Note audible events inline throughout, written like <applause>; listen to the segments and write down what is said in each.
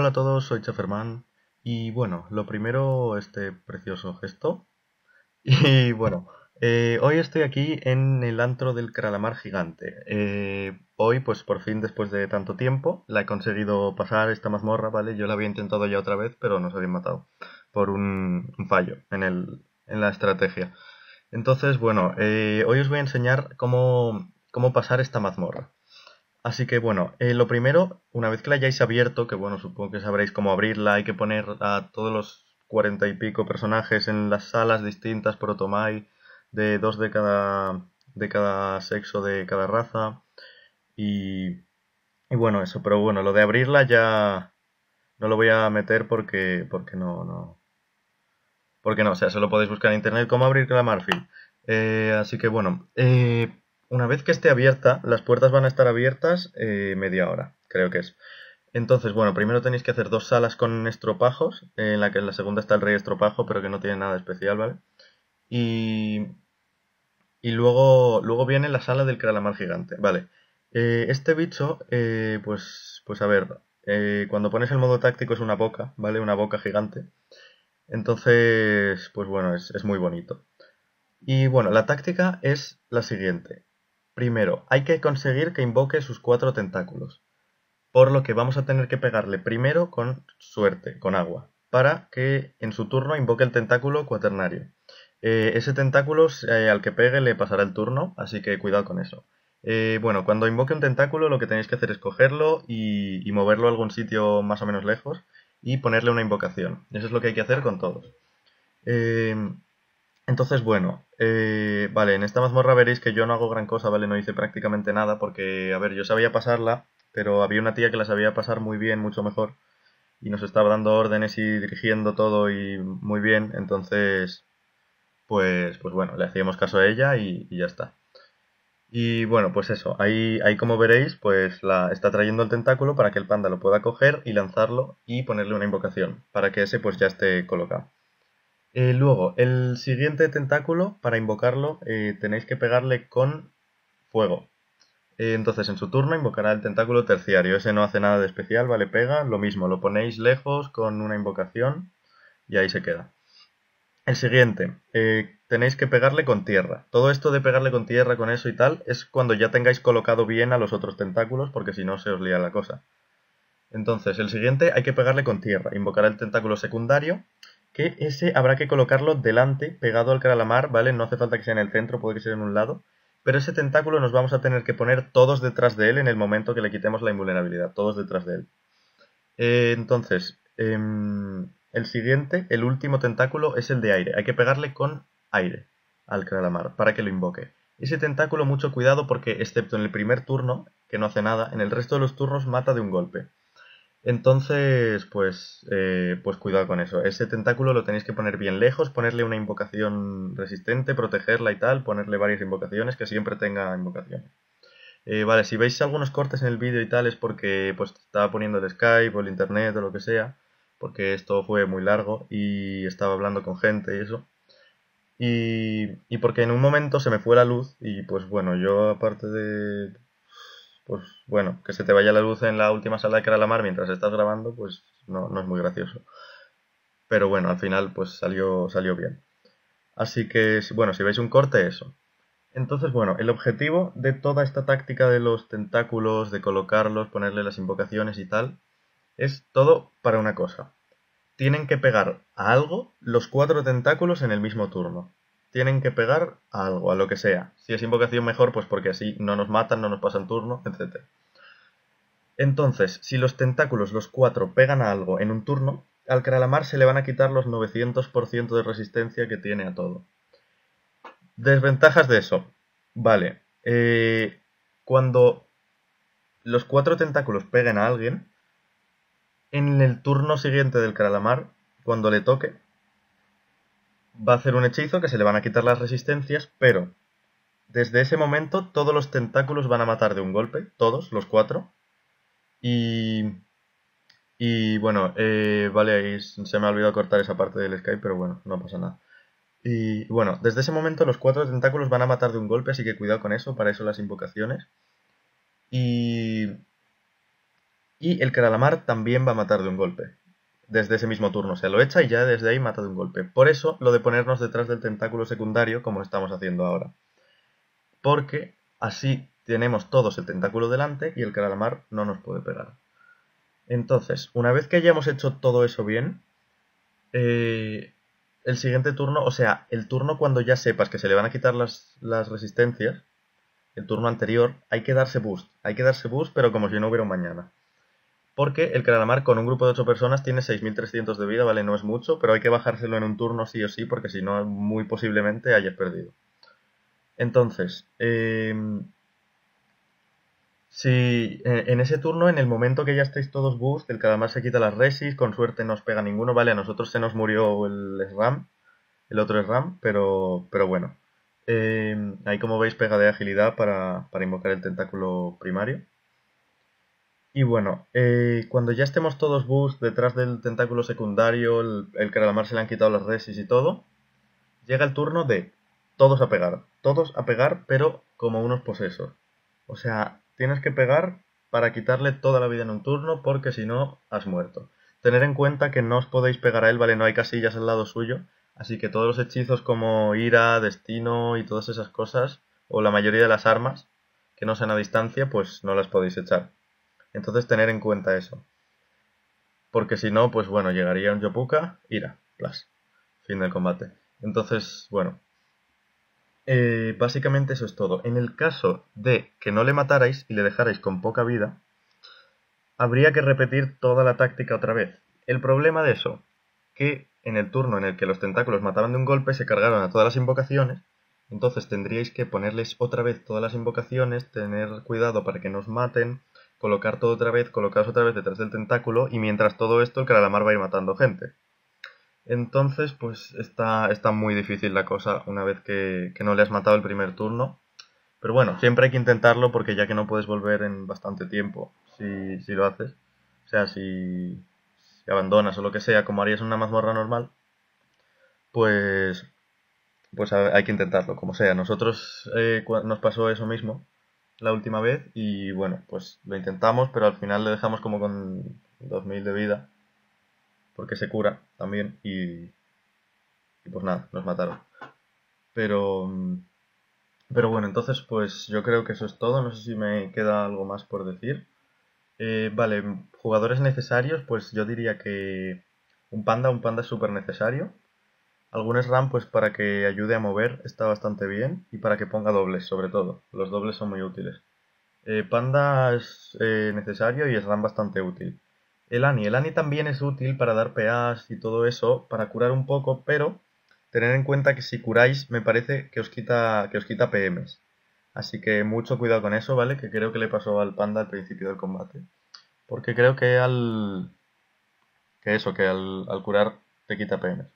Hola a todos, soy Chaferman y bueno, lo primero este precioso gesto <laughs> y bueno, eh, hoy estoy aquí en el antro del calamar gigante. Eh, hoy pues por fin después de tanto tiempo la he conseguido pasar esta mazmorra, ¿vale? Yo la había intentado ya otra vez pero nos había matado por un, fallo en, la estrategia. Entonces bueno, eh, hoy os voy a enseñar cómo, cómo pasar esta mazmorra. Así que bueno, eh, lo primero, una vez que la hayáis abierto, que bueno, supongo que sabréis cómo abrirla, hay que poner a todos los cuarenta y pico personajes en las salas distintas por Otomai, de dos de cada, de cada sexo, de cada raza, y, bueno, eso, pero bueno, lo de abrirla ya no lo voy a meter porque, porque no, no, porque no, o sea, solo podéis buscar en internet cómo abrir la Marfil. Eh, así que bueno, eh, una vez que esté abierta, las puertas van a estar abiertas eh, media hora, creo que es. Entonces, bueno, primero tenéis que hacer dos salas con estropajos, en la que en la segunda está el rey estropajo, pero que no tiene nada especial, ¿vale? Y, y luego, luego viene la sala del calamar gigante, ¿vale? Eh, este bicho, eh, pues, pues a ver, cuando pones el modo táctico es una boca, ¿vale? Una boca gigante. Entonces, pues bueno, es, es muy bonito. Y bueno, la táctica es la siguiente. Primero, hay que conseguir que invoque sus cuatro tentáculos, por lo que vamos a tener que pegarle primero con suerte, con agua, para que en su turno invoque el tentáculo cuaternario. Eh, ese tentáculo eh, al que pegue le pasará el turno, así que cuidado con eso. Eh, bueno, cuando invoque un tentáculo lo que tenéis que hacer es cogerlo y, y, moverlo a algún sitio más o menos lejos y ponerle una invocación. Eso es lo que hay que hacer con todos. Entonces, bueno, eh, vale, en esta mazmorra veréis que yo no hago gran cosa, ¿vale? No hice prácticamente nada porque, a ver, yo sabía pasarla, pero había una tía que la sabía pasar muy bien, mucho mejor, y nos estaba dando órdenes y dirigiendo todo y muy bien, entonces, pues, pues bueno, le hacíamos caso a ella y, ya está. Y bueno, pues eso, ahí, ahí como veréis, pues la está trayendo el tentáculo para que el panda lo pueda coger y lanzarlo y ponerle una invocación, para que ese pues ya esté colocado. Eh, luego, el siguiente tentáculo, para invocarlo, eh, tenéis que pegarle con fuego. Eh, entonces, en su turno invocará el tentáculo terciario. Ese no hace nada de especial, vale, pega. Lo mismo, lo ponéis lejos con una invocación y ahí se queda. El siguiente, tenéis que pegarle con tierra. Todo esto de pegarle con tierra, con eso y tal, es cuando ya tengáis colocado bien a los otros tentáculos, porque si no se os lía la cosa. Entonces, el siguiente hay que pegarle con tierra. Invocará el tentáculo secundario que ese habrá que colocarlo delante, pegado al calamar, ¿vale? No hace falta que sea en el centro, puede que sea en un lado. Pero ese tentáculo nos vamos a tener que poner todos detrás de él en el momento que le quitemos la invulnerabilidad, todos detrás de él. Eh, entonces, em, el siguiente, el último tentáculo, es el de aire. Hay que pegarle con aire al calamar para que lo invoque. Ese tentáculo, mucho cuidado porque, excepto en el primer turno, que no hace nada, en el resto de los turnos mata de un golpe. Entonces, pues, eh, pues cuidado con eso. Ese tentáculo lo tenéis que poner bien lejos, ponerle una invocación resistente, protegerla y tal, ponerle varias invocaciones, que siempre tenga invocaciones. Eh, vale, si veis algunos cortes en el vídeo y tal es porque pues estaba poniendo el Skype o el internet o lo que sea, porque esto fue muy largo y estaba hablando con gente y eso. Y, y porque en un momento se me fue la luz y pues bueno, yo aparte de pues bueno, que se te vaya la luz en la última sala de cara mar mientras estás grabando, pues no, es muy gracioso. Pero bueno, al final pues salió, salió bien. Así que, bueno, si veis un corte, eso. Entonces, bueno, el objetivo de toda esta táctica de los tentáculos, de colocarlos, ponerle las invocaciones y tal, es todo para una cosa. Tienen que pegar a algo los cuatro tentáculos en el mismo turno tienen que pegar a algo, a lo que sea. Si es invocación mejor, pues porque así no nos matan, no nos el turno, etc. Entonces, si los tentáculos, los cuatro, pegan a algo en un turno, al Kralamar se le van a quitar los 900% de resistencia que tiene a todo. Desventajas de eso. Vale. Eh, cuando los cuatro tentáculos peguen a alguien, en el turno siguiente del Kralamar, cuando le toque, va a hacer un hechizo que se le van a quitar las resistencias, pero desde ese momento todos los tentáculos van a matar de un golpe, todos, los cuatro. Y... Y bueno, eh, vale, ahí se me ha olvidado cortar esa parte del Skype, pero bueno, no pasa nada. Y bueno, desde ese momento los cuatro tentáculos van a matar de un golpe, así que cuidado con eso, para eso las invocaciones. Y... Y el calamar también va a matar de un golpe desde ese mismo turno. se lo echa y ya desde ahí mata de un golpe. Por eso lo de ponernos detrás del tentáculo secundario, como estamos haciendo ahora. Porque así tenemos todos el tentáculo delante y el calamar no nos puede pegar. Entonces, una vez que hayamos hecho todo eso bien, eh, el siguiente turno, o sea, el turno cuando ya sepas que se le van a quitar las, las resistencias, el turno anterior, hay que darse boost. Hay que darse boost, pero como si no hubiera un mañana. Porque el calamar con un grupo de 8 personas tiene 6.300 de vida, ¿vale? No es mucho, pero hay que bajárselo en un turno sí o sí, porque si no, muy posiblemente hayas perdido. Entonces, eh, si eh, en ese turno, en el momento que ya estáis todos boost, el calamar se quita las resis, con suerte no os pega ninguno, ¿vale? A nosotros se nos murió el SRAM, el otro SRAM, pero, pero bueno. Eh, ahí como veis pega de agilidad para invocar el tentáculo primario. Y bueno, eh, cuando ya estemos todos bus detrás del tentáculo secundario, el, el se le han quitado las resis y todo, llega el turno de todos a pegar. Todos a pegar, pero como unos posesos. O sea, tienes que pegar para quitarle toda la vida en un turno, porque si no, has muerto. Tener en cuenta que no os podéis pegar a él, ¿vale? No hay casillas al lado suyo, así que todos los hechizos como ira, destino y todas esas cosas, o la mayoría de las armas, que no sean a distancia, pues no las podéis echar. Entonces tener en cuenta eso. Porque si no, pues bueno, llegaría un Yopuka, ira, plas, Fin del combate. Entonces, bueno. Eh, básicamente eso es todo. En el caso de que no le matarais y le dejarais con poca vida, habría que repetir toda la táctica otra vez. El problema de eso, que en el turno en el que los tentáculos mataban de un golpe se cargaron a todas las invocaciones, entonces tendríais que ponerles otra vez todas las invocaciones, tener cuidado para que nos maten, colocar todo otra vez, colocaros otra vez detrás del tentáculo y mientras todo esto el calamar va a ir matando gente. Entonces, pues está, está muy difícil la cosa una vez que, no le has matado el primer turno. Pero bueno, siempre hay que intentarlo porque ya que no puedes volver en bastante tiempo si, si lo haces. O sea, si, si abandonas o lo que sea, como harías en una mazmorra normal, pues, pues hay que intentarlo, como sea. Nosotros eh, nos pasó eso mismo la última vez y bueno, pues lo intentamos, pero al final le dejamos como con 2000 de vida, porque se cura también y, pues nada, nos mataron. Pero, pero bueno, entonces pues yo creo que eso es todo, no sé si me queda algo más por decir. Eh, vale, jugadores necesarios, pues yo diría que un panda, un panda es súper necesario. Algunos RAM pues para que ayude a mover está bastante bien y para que ponga dobles sobre todo. Los dobles son muy útiles. Eh, panda es eh, necesario y es RAM bastante útil. El ANI. El ANI también es útil para dar PAs y todo eso, para curar un poco, pero tener en cuenta que si curáis me parece que os quita, que os quita PMs. Así que mucho cuidado con eso, ¿vale? Que creo que le pasó al panda al principio del combate. Porque creo que al... Que eso, que al, al curar te quita PMs.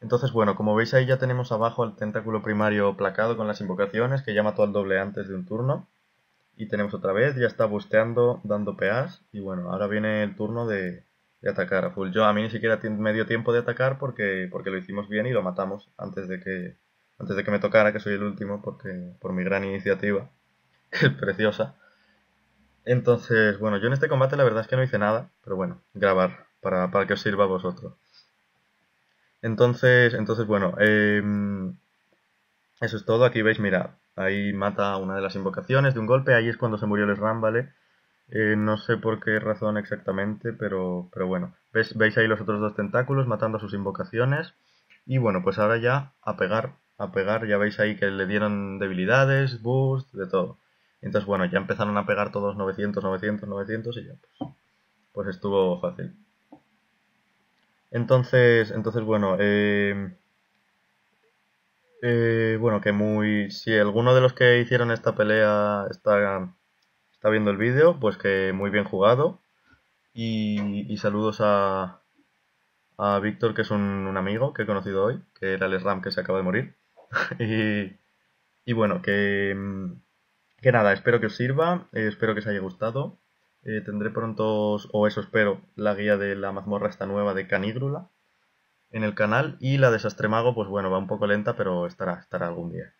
Entonces, bueno, como veis ahí ya tenemos abajo el tentáculo primario placado con las invocaciones, que llama todo al doble antes de un turno. Y tenemos otra vez, ya está busteando, dando PAs, y bueno, ahora viene el turno de, atacar a full. Yo a mí ni siquiera me dio tiempo de atacar porque, porque lo hicimos bien y lo matamos antes de que antes de que me tocara, que soy el último, porque por mi gran iniciativa, <laughs> que es preciosa. Entonces, bueno, yo en este combate la verdad es que no hice nada, pero bueno, grabar para, para que os sirva a vosotros. Entonces, entonces bueno, em, eso es todo. Aquí veis, mira, ahí mata una de las invocaciones de un golpe. Ahí es cuando se murió el Sram, ¿vale? Eh, no sé por qué razón exactamente, pero, bueno. ¿Veis, ahí los otros dos tentáculos matando sus invocaciones. Y bueno, pues ahora ya a pegar, a pegar. Ya veis ahí que le dieron debilidades, boost, de todo. Entonces, bueno, ya empezaron a pegar todos 900, 900, 900 y ya pues, pues estuvo fácil. Entonces, entonces bueno, eh, eh, bueno, que muy... Si alguno de los que hicieron esta pelea está, está viendo el vídeo, pues que muy bien jugado. Y, y saludos a, a Víctor, que es un, amigo que he conocido hoy, que era el SRAM que se acaba de morir. <laughs> y, y, bueno, que, que nada, espero que os sirva, eh, espero que os haya gustado. Eh, tendré pronto, o eso espero, la guía de la mazmorra esta nueva de Canígrula en el canal y la de Sastremago, pues bueno, va un poco lenta, pero estará, estará algún día.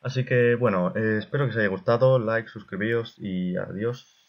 Así que bueno, eh, espero que os haya gustado, like, suscribíos y adiós.